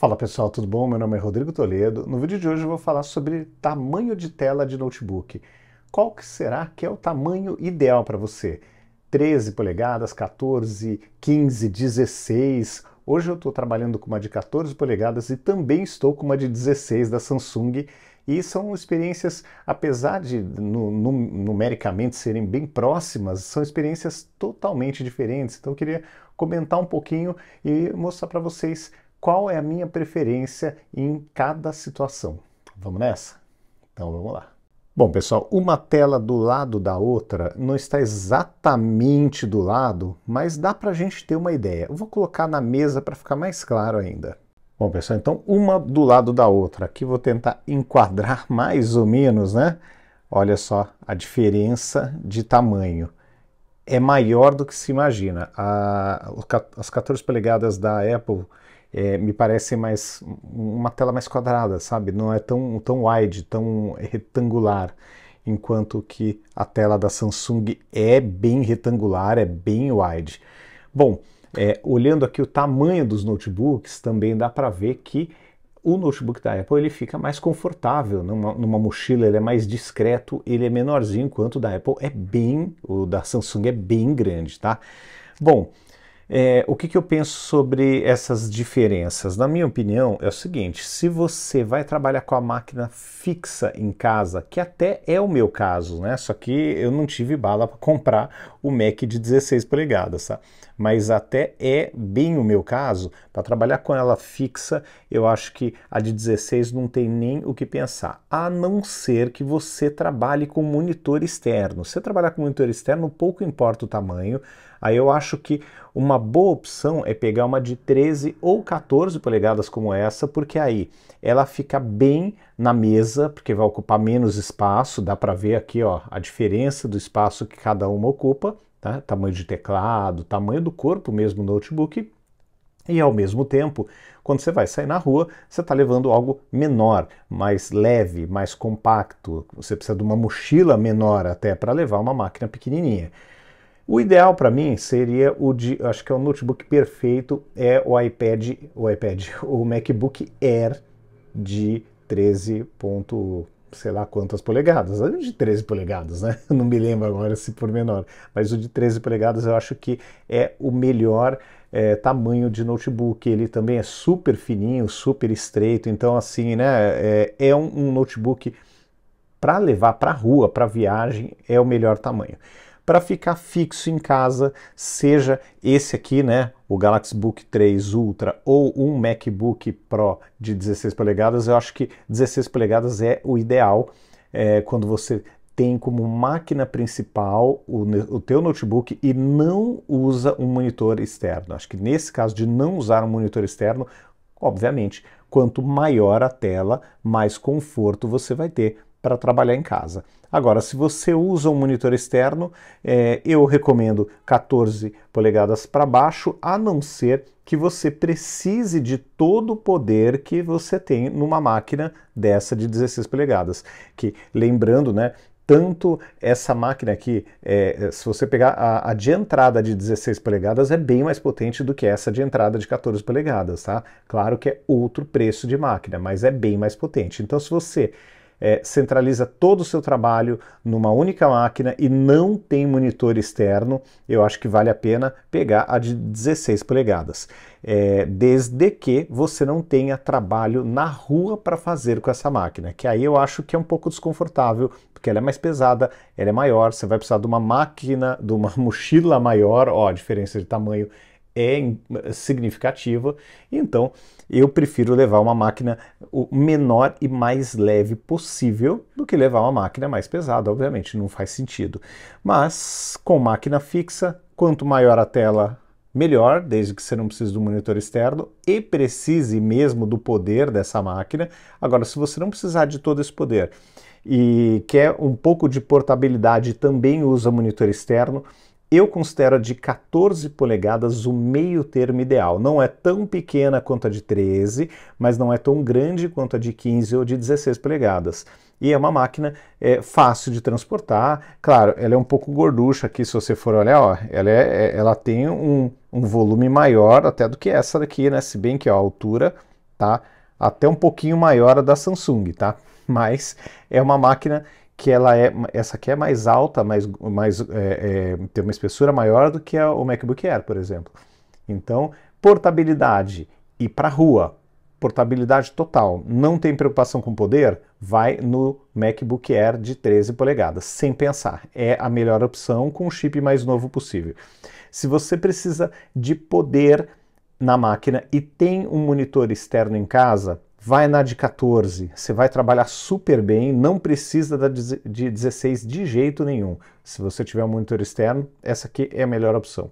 Fala pessoal, tudo bom? Meu nome é Rodrigo Toledo. No vídeo de hoje eu vou falar sobre tamanho de tela de notebook. Qual que será que é o tamanho ideal para você? 13 polegadas, 14, 15, 16. Hoje eu estou trabalhando com uma de 14 polegadas e também estou com uma de 16 da Samsung. E são experiências, apesar de numericamente serem bem próximas, são experiências totalmente diferentes. Então eu queria comentar um pouquinho e mostrar para vocês qual é a minha preferência em cada situação. Vamos nessa? Então vamos lá. Bom, pessoal, uma tela do lado da outra não está exatamente do lado, mas dá para a gente ter uma ideia. Eu vou colocar na mesa para ficar mais claro ainda. Bom, pessoal, então uma do lado da outra. Aqui vou tentar enquadrar mais ou menos, né? Olha só a diferença de tamanho é maior do que se imagina. A, as 14 polegadas da Apple é, me parecem mais uma tela mais quadrada, sabe? Não é tão, tão wide, tão retangular. Enquanto que a tela da Samsung é bem retangular, é bem wide. Bom, é, olhando aqui o tamanho dos notebooks, também dá para ver que o notebook da Apple ele fica mais confortável numa, numa, mochila, ele é mais discreto, ele é menorzinho, enquanto o da Apple é bem, o da Samsung é bem grande, tá? Bom, é, o que, que eu penso sobre essas diferenças? Na minha opinião, é o seguinte: se você vai trabalhar com a máquina fixa em casa, que até é o meu caso, né? Só que eu não tive bala para comprar o Mac de 16 polegadas, tá? Mas até é bem o meu caso, para trabalhar com ela fixa, eu acho que a de 16 não tem nem o que pensar, a não ser que você trabalhe com monitor externo. Se você trabalhar com monitor externo, pouco importa o tamanho, Aí eu acho que uma boa opção é pegar uma de 13 ou 14 polegadas como essa, porque aí ela fica bem na mesa, porque vai ocupar menos espaço, dá para ver aqui ó, a diferença do espaço que cada uma ocupa, tá? tamanho de teclado, tamanho do corpo mesmo do notebook, e ao mesmo tempo, quando você vai sair na rua, você está levando algo menor, mais leve, mais compacto. Você precisa de uma mochila menor até para levar uma máquina pequenininha. O ideal para mim seria o de, acho que é o notebook perfeito é o iPad, o iPad, o MacBook Air de 13 sei lá quantas polegadas, de 13 polegadas, né? Não me lembro agora se por menor, mas o de 13 polegadas eu acho que é o melhor é, tamanho de notebook. Ele também é super fininho, super estreito, então assim, né? É, é um, um notebook para levar para rua, para viagem, é o melhor tamanho para ficar fixo em casa, seja esse aqui, né, o Galaxy Book 3 Ultra ou um MacBook Pro de 16 polegadas, eu acho que 16 polegadas é o ideal é, quando você tem como máquina principal o, o teu notebook e não usa um monitor externo. Acho que nesse caso de não usar um monitor externo, obviamente, quanto maior a tela, mais conforto você vai ter para trabalhar em casa. Agora, se você usa um monitor externo, é, eu recomendo 14 polegadas para baixo, a não ser que você precise de todo o poder que você tem numa máquina dessa de 16 polegadas. Que, lembrando, né, tanto essa máquina aqui, é, é se você pegar a, a, de entrada de 16 polegadas, é bem mais potente do que essa de entrada de 14 polegadas, tá? Claro que é outro preço de máquina, mas é bem mais potente. Então, se você é, centraliza todo o seu trabalho numa única máquina e não tem monitor externo, eu acho que vale a pena pegar a de 16 polegadas. É, desde que você não tenha trabalho na rua para fazer com essa máquina, que aí eu acho que é um pouco desconfortável, porque ela é mais pesada, ela é maior, você vai precisar de uma máquina, de uma mochila maior, ó, a diferença de tamanho é significativa, então eu prefiro levar uma máquina o menor e mais leve possível do que levar uma máquina mais pesada, obviamente, não faz sentido. Mas com máquina fixa, quanto maior a tela, melhor, desde que você não precise do monitor externo e precise mesmo do poder dessa máquina. Agora, se você não precisar de todo esse poder e quer um pouco de portabilidade, também usa monitor externo, eu considero a de 14 polegadas o meio termo ideal. Não é tão pequena quanto a de 13, mas não é tão grande quanto a de 15 ou de 16 polegadas. E é uma máquina é, fácil de transportar. Claro, ela é um pouco gorducha aqui, se você for olhar, ó, ela, é, é, ela tem um, um volume maior até do que essa daqui, né? Se bem que ó, a altura tá até um pouquinho maior a da Samsung, tá? Mas é uma máquina que ela é essa aqui é mais alta, mais, mais é, é, tem uma espessura maior do que a, o MacBook Air, por exemplo. Então, portabilidade e para rua, portabilidade total. Não tem preocupação com poder? Vai no MacBook Air de 13 polegadas, sem pensar. É a melhor opção com o chip mais novo possível. Se você precisa de poder na máquina e tem um monitor externo em casa, vai na de 14, você vai trabalhar super bem, não precisa da de 16 de jeito nenhum. Se você tiver um monitor externo, essa aqui é a melhor opção.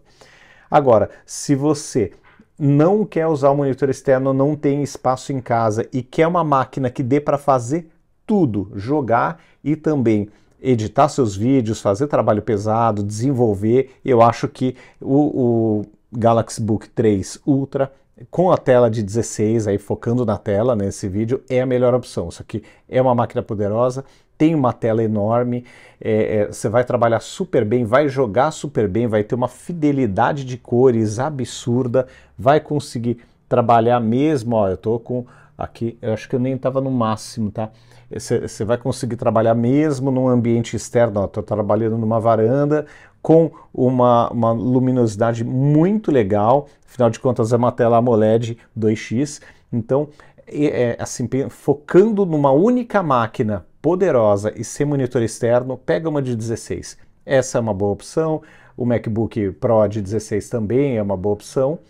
Agora, se você não quer usar o monitor externo, não tem espaço em casa e quer uma máquina que dê para fazer tudo, jogar e também editar seus vídeos, fazer trabalho pesado, desenvolver, eu acho que o, o Galaxy Book 3 Ultra com a tela de 16, aí focando na tela nesse né, vídeo, é a melhor opção. Isso aqui é uma máquina poderosa, tem uma tela enorme, é, é, você vai trabalhar super bem, vai jogar super bem, vai ter uma fidelidade de cores absurda, vai conseguir trabalhar mesmo, ó, eu tô com aqui, eu acho que eu nem estava no máximo, tá? Você vai conseguir trabalhar mesmo num ambiente externo, ó, tô trabalhando numa varanda, com uma, uma luminosidade muito legal, afinal de contas é uma tela AMOLED 2X, então é, assim, focando numa única máquina poderosa e sem monitor externo, pega uma de 16. Essa é uma boa opção. O MacBook Pro é de 16 também é uma boa opção,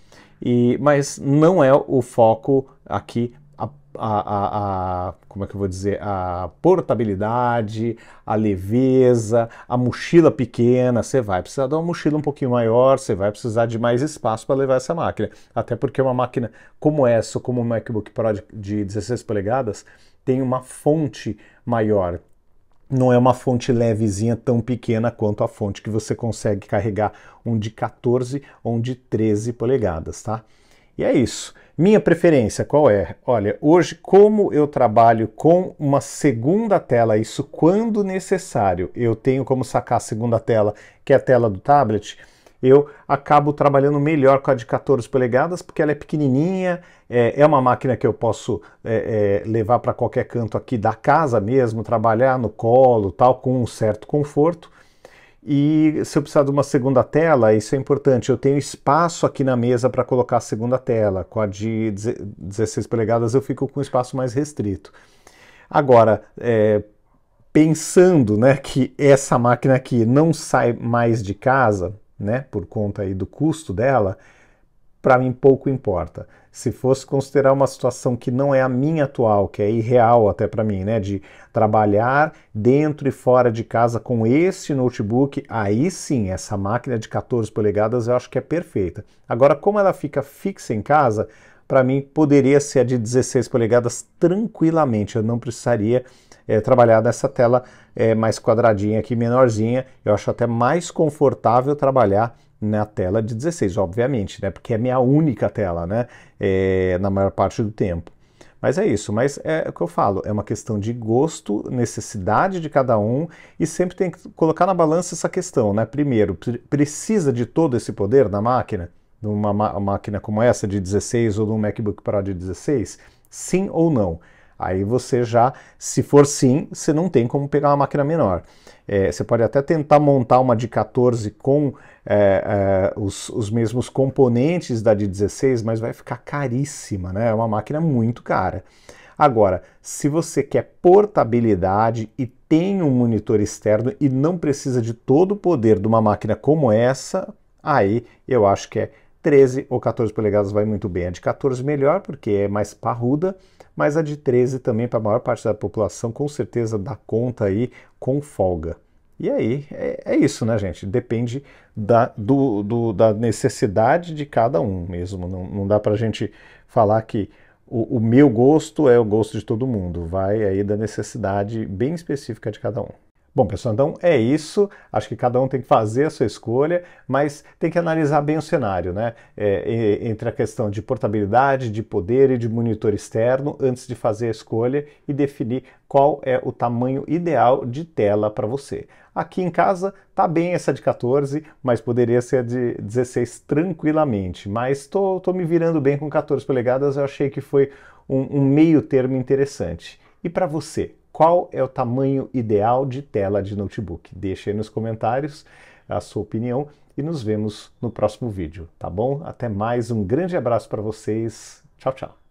e, mas não é o foco aqui a, a, a, como é que eu vou dizer, a portabilidade, a leveza, a mochila pequena, você vai precisar de uma mochila um pouquinho maior, você vai precisar de mais espaço para levar essa máquina. Até porque uma máquina como essa, como o MacBook Pro de 16 polegadas, tem uma fonte maior, não é uma fonte levezinha tão pequena quanto a fonte que você consegue carregar um de 14 ou um de 13 polegadas, tá? E é isso. Minha preferência qual é? Olha, hoje como eu trabalho com uma segunda tela, isso quando necessário, eu tenho como sacar a segunda tela, que é a tela do tablet, eu acabo trabalhando melhor com a de 14 polegadas, porque ela é pequenininha, é, é uma máquina que eu posso é, é, levar para qualquer canto aqui da casa mesmo, trabalhar no colo, tal, com um certo conforto. E se eu precisar de uma segunda tela, isso é importante. Eu tenho espaço aqui na mesa para colocar a segunda tela. Com a de 16 polegadas, eu fico com um espaço mais restrito. Agora, é, pensando né, que essa máquina aqui não sai mais de casa, né, por conta aí do custo dela, para mim pouco importa. Se fosse considerar uma situação que não é a minha atual, que é irreal até para mim, né, de trabalhar dentro e fora de casa com esse notebook, aí sim, essa máquina de 14 polegadas eu acho que é perfeita. Agora, como ela fica fixa em casa, para mim poderia ser a de 16 polegadas tranquilamente, eu não precisaria é, trabalhar nessa tela é, mais quadradinha aqui, menorzinha, eu acho até mais confortável trabalhar na tela de 16, obviamente, né? Porque é minha única tela, né? É, na maior parte do tempo. Mas é isso, mas é o que eu falo, é uma questão de gosto, necessidade de cada um e sempre tem que colocar na balança essa questão, né? Primeiro, precisa de todo esse poder da máquina, de uma máquina como essa de 16 ou de um MacBook Pro de 16? Sim ou não? Aí você já, se for sim, você não tem como pegar uma máquina menor. É, você pode até tentar montar uma de 14 com é, é, os, os, mesmos componentes da de 16, mas vai ficar caríssima, né? É uma máquina muito cara. Agora, se você quer portabilidade e tem um monitor externo e não precisa de todo o poder de uma máquina como essa, aí eu acho que é 13 ou 14 polegadas vai muito bem. A de 14 melhor, porque é mais parruda, mas a de 13 também, para a maior parte da população, com certeza dá conta aí com folga. E aí, é, é isso, né, gente? Depende da, do, do, da necessidade de cada um mesmo. Não, não dá para a gente falar que o, o meu gosto é o gosto de todo mundo. Vai aí da necessidade bem específica de cada um. Bom, pessoal, então é isso. Acho que cada um tem que fazer a sua escolha, mas tem que analisar bem o cenário, né? É, entre a questão de portabilidade, de poder e de monitor externo, antes de fazer a escolha e definir qual é o tamanho ideal de tela para você. Aqui em casa tá bem essa de 14, mas poderia ser de 16 tranquilamente. Mas tô, tô me virando bem com 14 polegadas, eu achei que foi um, um meio termo interessante. E para você, qual é o tamanho ideal de tela de notebook? Deixe aí nos comentários a sua opinião e nos vemos no próximo vídeo, tá bom? Até mais, um grande abraço para vocês. Tchau, tchau.